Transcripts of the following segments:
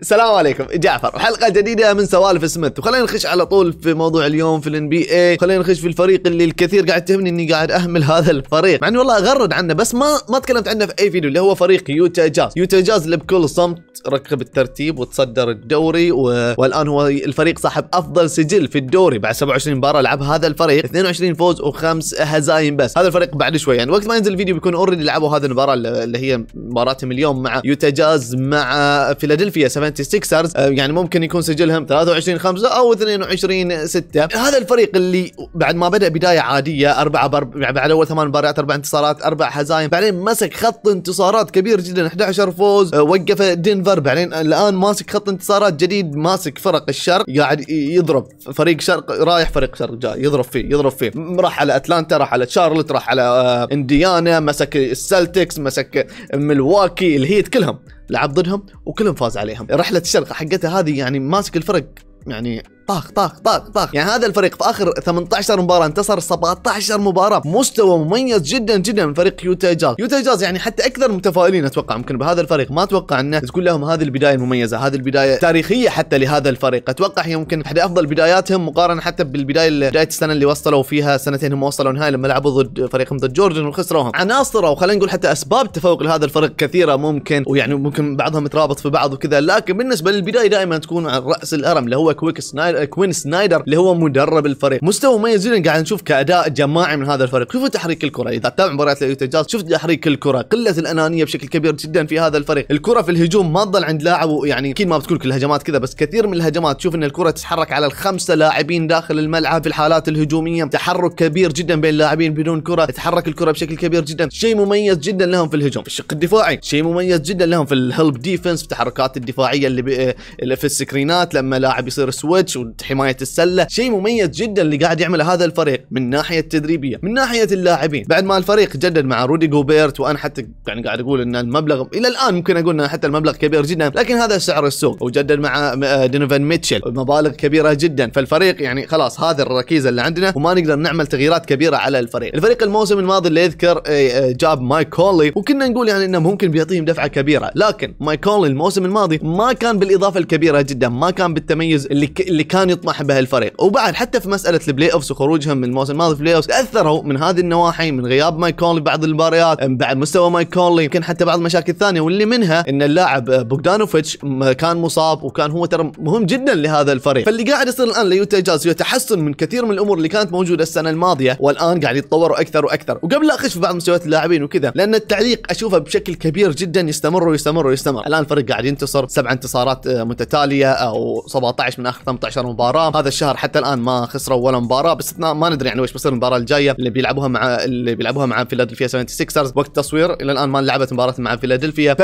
السلام عليكم جعفر حلقة جديدة من سوالف سميث وخلينا نخش على طول في موضوع اليوم في الان بي اي خلينا نخش في الفريق اللي الكثير قاعد تهمني اني قاعد اهمل هذا الفريق مع اني والله اغرد عنه بس ما ما تكلمت عنه في اي فيديو اللي هو فريق يوتا جاز يوتا جاز اللي بكل صمت ركب الترتيب وتصدر الدوري و... والان هو الفريق صاحب افضل سجل في الدوري بعد 27 مباراة لعب هذا الفريق 22 فوز وخمس هزايم بس هذا الفريق بعد شوي يعني وقت ما ينزل الفيديو بيكون اوريدي لعبوا هذه المباراة اللي هي مباراتهم اليوم مع يوتا جاز مع فيلادلفيا 76 آه، يعني ممكن يكون سجلهم 23 5 او 22 6 هذا الفريق اللي بعد ما بدا بدايه عاديه اربعه بر... يعني بعد اول ثمان مباريات اربع انتصارات اربع هزايم بعدين مسك خط انتصارات كبير جدا 11 فوز آه، وقف دنفر بعدين الان ماسك خط انتصارات جديد ماسك فرق الشرق قاعد يضرب فريق شرق رايح فريق شرق جاي يضرب فيه يضرب فيه راح على اتلانتا راح على شارلوت راح على آه، انديانا مسك السلتكس مسك ملواكي الهيت كلهم لعب ضدهم وكلهم فاز عليهم رحله الشرق حقتها هذه يعني ماسك الفرق يعني طاخ طاخ طاخ طاخ يعني هذا الفريق في اخر 18 مباراه انتصر 17 مباراه مستوى مميز جدا جدا من فريق يوتا جاز يوتا جاز يعني حتى اكثر متفائلين اتوقع ممكن بهذا الفريق ما اتوقع انه تكون لهم هذه البدايه المميزه هذه البدايه تاريخيه حتى لهذا الفريق اتوقع هي يمكن احد افضل بداياتهم مقارنه حتى بالبدايه بدايه السنه اللي وصلوا فيها سنتين هم وصلوا نهائي لما لعبوا ضد فريقهم ضد جورجن وخسروهم عناصر او خلينا نقول حتى اسباب تفوق لهذا الفريق كثيره ممكن ويعني ممكن بعضهم مترابط في بعض وكذا لكن بالنسبه للبدايه دائما تكون على راس الهرم اللي هو كويك سنايل آه، كوين سنايدر اللي هو مدرب الفريق مستوى مميز جدا قاعد نشوف كاداء جماعي من هذا الفريق شوفوا تحريك الكره اذا تتابع مباريات اليوتا جاز شفت تحريك الكره قله الانانيه بشكل كبير جدا في هذا الفريق الكره في الهجوم ما تظل عند لاعب يعني اكيد ما بتكون كل الهجمات كذا بس كثير من الهجمات تشوف ان الكره تتحرك على الخمسه لاعبين داخل الملعب في الحالات الهجوميه تحرك كبير جدا بين اللاعبين بدون كره تتحرك الكره بشكل كبير جدا شيء مميز جدا لهم في الهجوم في الشق الدفاعي شيء مميز جدا لهم في الهلب ديفنس في التحركات الدفاعيه اللي, بي... آه، اللي في السكرينات لما لاعب يصير سويتش وجود حمايه السله شيء مميز جدا اللي قاعد يعمله هذا الفريق من ناحيه تدريبيه من ناحيه اللاعبين بعد ما الفريق جدد مع رودي جوبيرت وانا حتى يعني قاعد اقول ان المبلغ الى الان ممكن اقول ان حتى المبلغ كبير جدا لكن هذا سعر السوق وجدد مع آه، دينوفان ميتشل مبالغ كبيره جدا فالفريق يعني خلاص هذا الركيزه اللي عندنا وما نقدر نعمل تغييرات كبيره على الفريق الفريق الموسم الماضي اللي يذكر آه، آه، جاب مايك كولي وكنا نقول يعني انه ممكن بيعطيهم دفعه كبيره لكن مايك كولي الموسم الماضي ما كان بالاضافه الكبيره جدا ما كان بالتميز اللي اللي كان يطمح بها الفريق وبعد حتى في مساله البلاي اوفز وخروجهم من الموسم الماضي في البلاي اوفز تاثروا من هذه النواحي من غياب مايك كونلي بعض المباريات بعد مستوى مايك كونلي يمكن حتى بعض المشاكل الثانيه واللي منها ان اللاعب آه، بوغدانوفيتش كان مصاب وكان هو ترى مهم جدا لهذا الفريق فاللي قاعد يصير الان ليوتا جاز هو تحسن من كثير من الامور اللي كانت موجوده السنه الماضيه والان قاعد يتطوروا اكثر واكثر وقبل لا اخش في بعض مستويات اللاعبين وكذا لان التعليق اشوفه بشكل كبير جدا يستمر ويستمر ويستمر الان الفريق قاعد ينتصر سبع انتصارات آه، متتاليه او آه، 17 من اخر 18 اخر مباراه هذا الشهر حتى الان ما خسروا ولا مباراه بس ما ندري يعني وش بيصير المباراه الجايه اللي بيلعبوها مع اللي بيلعبوها مع فيلادلفيا 76 وقت التصوير الى الان ما لعبت مباراه مع فيلادلفيا ف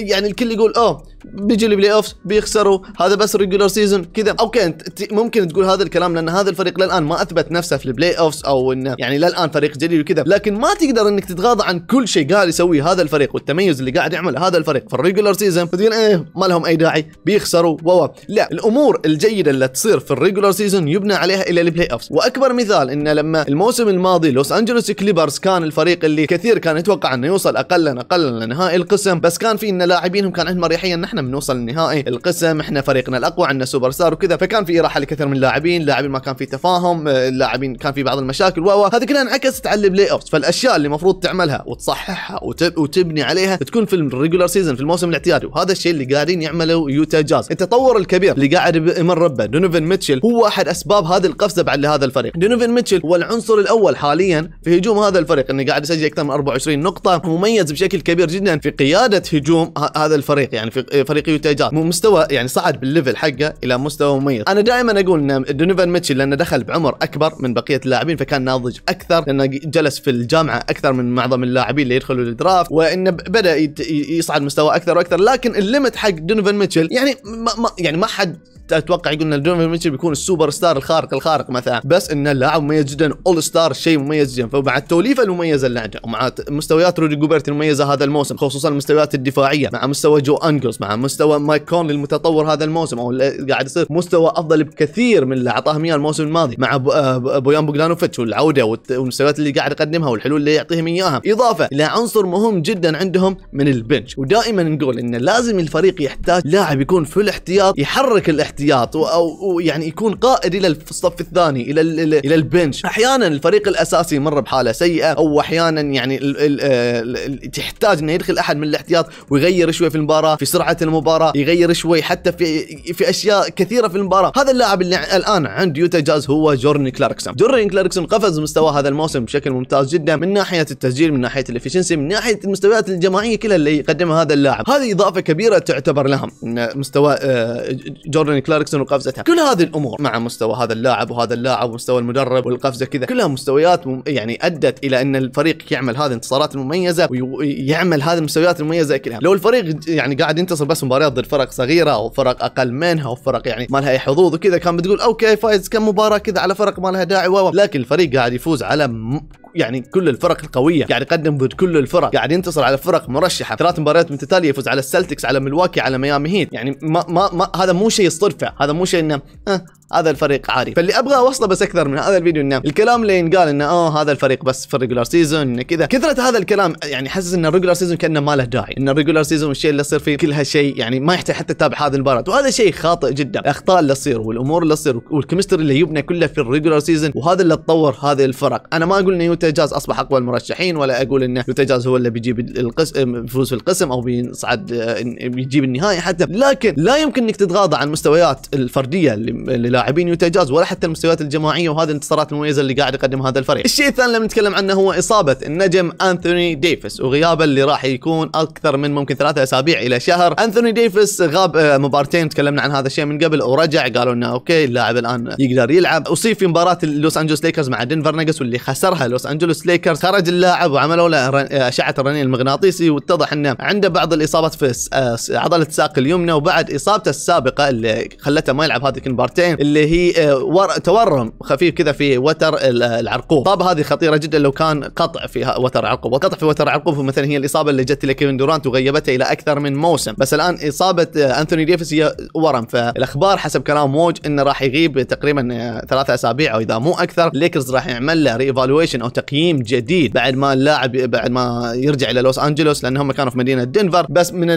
يعني الكل يقول اوه بيجي البلاي اوف بيخسروا هذا بس ريجولر سيزون كذا اوكي انت ممكن تقول هذا الكلام لان هذا الفريق للان ما اثبت نفسه في البلاي اوف او انه يعني للان فريق جديد وكذا لكن ما تقدر انك تتغاضى عن كل شيء قاعد يسويه هذا الفريق والتميز اللي قاعد يعمله هذا الفريق في الريجولر سيزون تقول ايه ما لهم اي داعي بيخسروا و لا الامور الجيده اللي تصير في الريجولار سيزون يبنى عليها الى البلاي اوفز واكبر مثال ان لما الموسم الماضي لوس انجلوس كليبرز كان الفريق اللي كثير كان يتوقع انه يوصل اقلا اقلا لنهائي القسم بس كان في ان لاعبينهم كان عندهم اريحيه ان احنا بنوصل لنهائي القسم احنا فريقنا الاقوى عندنا سوبر ستار وكذا فكان في اراحه لكثير من اللاعبين اللاعبين ما كان في تفاهم اللاعبين كان في بعض المشاكل و هذه كلها انعكست على البلاي اوفز فالاشياء اللي المفروض تعملها وتصححها وتب... وتبني عليها تكون في الريجولار سيزون في الموسم الاعتيادي وهذا الشيء اللي قاعدين يعمله يوتا جاز التطور الكبير اللي قاعد يمر ربه دونوفن ميتشل هو احد اسباب هذه القفزه بعد لهذا الفريق دونوفن ميتشل هو العنصر الاول حاليا في هجوم هذا الفريق انه قاعد يسجل اكثر من 24 نقطه مميز بشكل كبير جدا في قياده هجوم هذا الفريق يعني في فريق يوتا جاز مستوى يعني صعد بالليفل حقه الى مستوى مميز انا دائما اقول ان دونوفن ميتشل لانه دخل بعمر اكبر من بقيه اللاعبين فكان ناضج اكثر لانه جلس في الجامعه اكثر من معظم اللاعبين اللي يدخلوا الدرافت وانه بدا يصعد مستوى اكثر واكثر لكن الليمت حق دونوفن ميتشل يعني ما يعني ما حد اتوقع قلنا دونوفان ميتشل بيكون السوبر ستار الخارق الخارق مثلا بس انه لاعب مميز جدا اول ستار شيء مميز جدا فمع التوليفه المميزه اللي عنده ومع مستويات رودي جوبرت المميزه هذا الموسم خصوصا المستويات الدفاعيه مع مستوى جو انجلز مع مستوى مايك كون المتطور هذا الموسم او اللي قاعد يصير مستوى افضل بكثير من اللي اعطاهم اياه الموسم الماضي مع آه، بويان بوغدانوفيتش والعوده والمستويات اللي قاعد يقدمها والحلول اللي يعطيهم اياها اضافه الى عنصر مهم جدا عندهم من البنش ودائما نقول انه لازم الفريق يحتاج لاعب يكون في الاحتياط يحرك الاحتياط الاحتياط ويعني يكون قائد الى الصف الثاني الى الى البنش احيانا الفريق الاساسي مر بحاله سيئه او احيانا يعني الـ الـ آه، الـ تحتاج انه يدخل احد من الاحتياط ويغير شوي في المباراه في سرعه المباراه يغير شوي حتى في في اشياء كثيره في المباراه هذا اللاعب اللي الان عند يوتا جاز هو جورني كلاركسون جورني كلاركسون قفز مستوى هذا الموسم بشكل ممتاز جدا من ناحيه التسجيل من ناحيه الافشنسي من ناحيه المستويات الجماعيه كلها اللي يقدمها هذا اللاعب هذه اضافه كبيره تعتبر لهم مستوى آه، جورني كلاركسون وقفزتها كل هذه الامور مع مستوى هذا اللاعب وهذا اللاعب ومستوى المدرب والقفزه كذا كلها مستويات مم... يعني ادت الى ان الفريق يعمل هذه الانتصارات المميزه ويعمل هذه المستويات المميزه كلها لو الفريق يعني قاعد ينتصر بس مباريات ضد فرق صغيره او فرق اقل منها او فرق يعني ما لها اي حظوظ وكذا كان بتقول اوكي فايز كم مباراه كذا على فرق ما لها داعي لكن الفريق قاعد يفوز على م... يعني كل الفرق القويه قاعد يعني يقدم ضد كل الفرق قاعد ينتصر على فرق مرشحه ثلاث مباريات متتاليه يفوز على السلتكس على ملواكي على ميامي هيت يعني ما ما, ما هذا مو شيء يصطدفه هذا مو شيء انه أه هذا الفريق عاري فاللي ابغى اوصله بس اكثر من هذا الفيديو انه الكلام اللي ينقال انه اوه هذا الفريق بس في الريجولار سيزون انه كذا كثره هذا الكلام يعني حسس ان الريجولار سيزون كانه ما له داعي ان الريجولار سيزون الشيء اللي يصير فيه كل هالشيء يعني ما يحتاج حتى تتابع هذه المباراه وهذا شيء خاطئ جدا الاخطاء اللي تصير والامور اللي تصير والكيمستري اللي يبنى كله في الريجولار سيزون وهذا اللي تطور هذه الفرق انا ما اقول ان يوتا جاز اصبح اقوى المرشحين ولا اقول ان يوتا جاز هو اللي بيجيب القسم فوز في القسم او بيصعد آه، بيجيب النهائي حتى لكن لا يمكن انك تتغاضى عن مستويات الفرديه اللي يوتا جاز ولا حتى المستويات الجماعيه وهذه الانتصارات المميزه اللي قاعد يقدمها هذا الفريق. الشيء الثاني اللي بنتكلم عنه هو اصابه النجم انثوني ديفيس وغيابه اللي راح يكون اكثر من ممكن ثلاثة اسابيع الى شهر، انثوني ديفيس غاب آه، مبارتين تكلمنا عن هذا الشيء من قبل ورجع قالوا انه اوكي اللاعب الان يقدر يلعب، اصيب في مباراه لوس انجلوس ليكرز مع دنفر ناجس واللي خسرها لوس انجلوس ليكرز خرج اللاعب وعملوا له آه، اشعه الرنين المغناطيسي واتضح انه عنده بعض الاصابات في آه، عضله الساق اليمنى وبعد اصابته السابقه اللي خلته ما يلعب هذه المبارتين اللي هي آه، ور... تورم خفيف كذا في وتر العرقوب طب هذه خطيره جدا لو كان قطع في وتر عرقوب والقطع في وتر عرقوب مثلا هي الاصابه اللي جت لكيفن دورانت وغيبته الى اكثر من موسم بس الان اصابه آه، انثوني ديفيس هي ورم فالاخبار حسب كلام موج انه راح يغيب تقريبا آه، ثلاثة اسابيع او اذا مو اكثر ليكرز راح يعمل له ريفالويشن او تقييم جديد بعد ما اللاعب بعد ما يرجع الى لوس انجلوس لانهم كانوا في مدينه دنفر بس من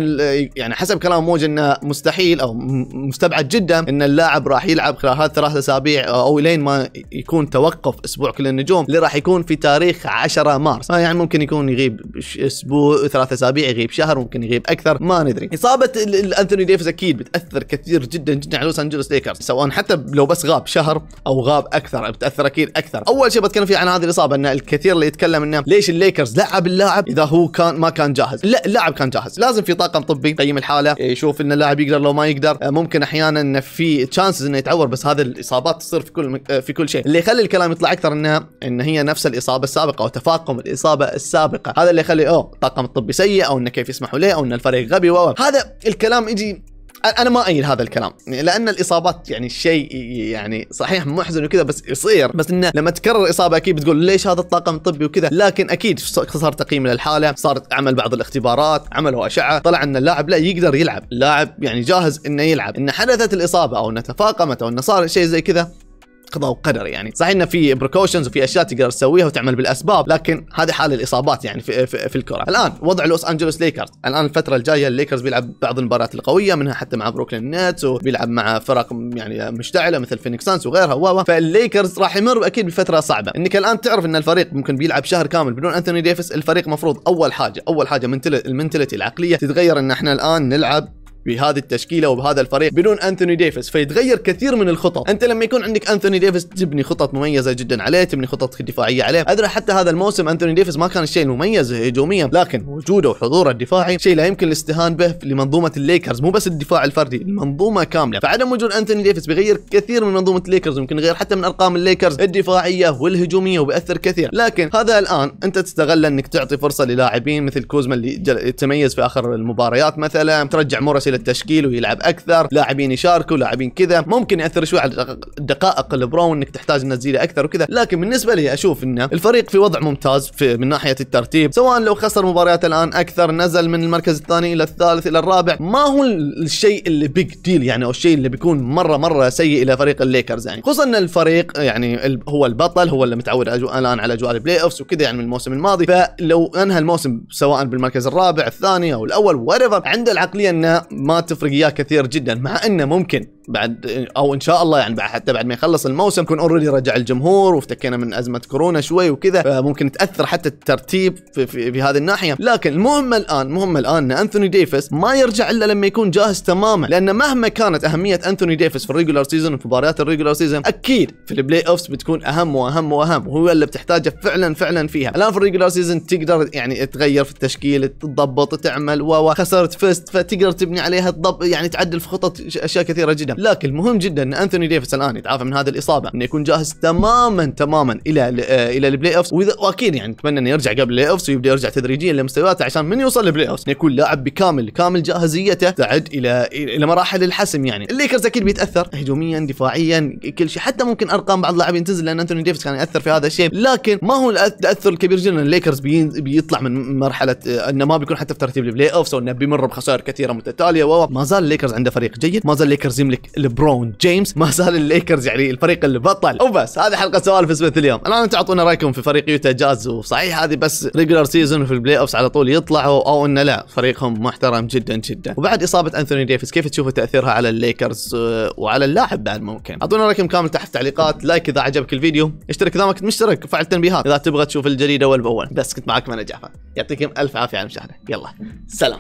يعني حسب كلام موج انه مستحيل او مستبعد جدا ان اللاعب راح يلعب خلال ثلاث اسابيع او لين ما يكون توقف اسبوع كل النجوم اللي راح يكون في تاريخ 10 مارس آه، يعني ممكن يكون يغيب اسبوع ثلاث اسابيع يغيب شهر ممكن يغيب اكثر ما ندري اصابه الانثوني ديفز اكيد بتاثر كثير جدا جدا على لوس انجلوس ليكرز سواء حتى لو بس غاب شهر او غاب اكثر بتاثر اكيد اكثر اول شيء بتكلم فيه عن هذه الاصابه ان الكثير اللي يتكلم انه ليش الليكرز لعب اللاعب اذا هو كان ما كان جاهز لا اللاعب كان جاهز لازم في طاقم طبي يقيم الحاله يشوف ان اللاعب يقدر لو ما يقدر آه، ممكن احيانا في تشانسز انه يتعور بس هذه الاصابات تصير في كل مك... آه، في كل شيء اللي يخلي الكلام يطلع اكثر انها ان هي نفس الاصابه السابقه او تفاقم الاصابه السابقه هذا اللي يخلي اوه الطاقم الطبي سيء او انه كيف يسمحوا له او ان الفريق غبي و هذا الكلام يجي انا ما اين هذا الكلام يعني لان الاصابات يعني شيء يعني صحيح محزن وكذا بس يصير بس انه لما تكرر اصابه اكيد بتقول ليش هذا الطاقم الطبي وكذا لكن اكيد صار تقييم للحاله صار عمل بعض الاختبارات عملوا اشعه طلع ان اللاعب لا يقدر يلعب اللاعب يعني جاهز انه يلعب ان حدثت الاصابه او ان تفاقمت او انه صار شيء زي كذا قضاء وقدر يعني صحيح انه في بريكوشنز وفي اشياء تقدر تسويها وتعمل بالاسباب لكن هذه حال الاصابات يعني في, في, في الكره الان وضع لوس انجلوس ليكرز الان الفتره الجايه الليكرز بيلعب بعض المباريات القويه منها حتى مع بروكلين نتس وبيلعب مع فرق يعني مشتعله مثل فينيكس سانس وغيرها و فالليكرز راح يمر اكيد بفتره صعبه انك الان تعرف ان الفريق ممكن بيلعب شهر كامل بدون انثوني ديفيس الفريق مفروض اول حاجه اول حاجه المنتلتي العقليه تتغير ان احنا الان نلعب بهذه التشكيله وبهذا الفريق بدون انثوني ديفيس فيتغير كثير من الخطط انت لما يكون عندك انثوني ديفيس تبني خطط مميزه جدا عليه تبني خطط دفاعيه عليه ادرى حتى هذا الموسم انثوني ديفيس ما كان الشيء المميز هجوميا لكن وجوده وحضوره الدفاعي شيء لا يمكن الاستهان به لمنظومه الليكرز مو بس الدفاع الفردي المنظومه كامله فعدم وجود انثوني ديفيس بيغير كثير من منظومه الليكرز ويمكن يغير حتى من ارقام الليكرز الدفاعيه والهجوميه وبأثر كثير لكن هذا الان انت تستغل انك تعطي فرصه للاعبين مثل كوزما اللي تميز في اخر المباريات مثلا ترجع مورس يرسل التشكيل ويلعب اكثر لاعبين يشاركوا لاعبين كذا ممكن ياثر شوي على دقائق البرو انك تحتاج انك اكثر وكذا لكن بالنسبه لي اشوف انه الفريق في وضع ممتاز في من ناحيه الترتيب سواء لو خسر مباريات الان اكثر نزل من المركز الثاني الى الثالث الى الرابع ما هو الشيء اللي بيج ديل يعني او الشيء اللي بيكون مره مره سيء الى فريق الليكرز يعني خصوصا ان الفريق يعني هو البطل هو اللي متعود الان على اجواء البلاي اوفس وكذا يعني من الموسم الماضي فلو انهى الموسم سواء بالمركز الرابع الثاني او الاول وريفر عنده العقليه انه ما تفرق اياه كثير جدا مع انه ممكن بعد او ان شاء الله يعني بعد حتى بعد ما يخلص الموسم يكون اوريدي رجع الجمهور وافتكينا من ازمه كورونا شوي وكذا فممكن تاثر حتى الترتيب في, في, في هذه الناحيه لكن المهم الان المهم الان ان انثوني ديفيس ما يرجع الا لما يكون جاهز تماما لان مهما كانت اهميه انثوني ديفيس في الريجولر سيزون وفي مباريات الريجولر سيزون اكيد في البلاي اوفز بتكون اهم واهم واهم وهو اللي بتحتاجه فعلا فعلا فيها الان في الريجولر سيزون تقدر يعني تغير في التشكيل تضبط تعمل و خسرت فيست فتقدر تبني عليها تضب يعني تعدل في خطط اشياء كثيره جدا واحده لكن مهم جدا ان انثوني ديفيس الان يتعافى من هذه الاصابه انه يكون جاهز تماما تماما الى آه، الى البلاي اوفز واذا واكيد يعني نتمنى انه يرجع قبل البلاي اوفز ويبدا يرجع تدريجيا لمستوياته عشان من يوصل البلاي اوفز يكون لاعب بكامل كامل جاهزيته تعد الى الى مراحل الحسم يعني الليكرز اكيد بيتاثر هجوميا دفاعيا كل شيء حتى ممكن ارقام بعض اللاعبين تنزل لان انثوني ديفيس كان ياثر في هذا الشيء لكن ما هو التاثر الكبير جدا الليكرز بيطلع من مرحله آه، انه ما بيكون حتى في ترتيب البلاي اوفز انه بيمر بخسائر كثيره متتاليه وما زال الليكرز عنده فريق جيد ما زال الليكرز يملك عندك لبرون جيمس ما زال الليكرز يعني الفريق البطل وبس هذه حلقه سوالف اسمها اليوم الان تعطونا رايكم في فريق يوتا جاز وصحيح هذه بس ريجولر سيزون في البلاي اوفز على طول يطلعوا او انه لا فريقهم محترم جدا جدا وبعد اصابه انثوني ديفيس كيف تشوفوا تاثيرها على الليكرز آه، وعلى اللاعب بعد ممكن اعطونا رايكم كامل تحت التعليقات لايك اذا عجبك الفيديو اشترك اذا ما كنت مشترك وفعل التنبيهات اذا تبغى تشوف الجديد اول باول بس كنت معكم انا جعفر يعطيكم الف عافيه على المشاهده يلا سلام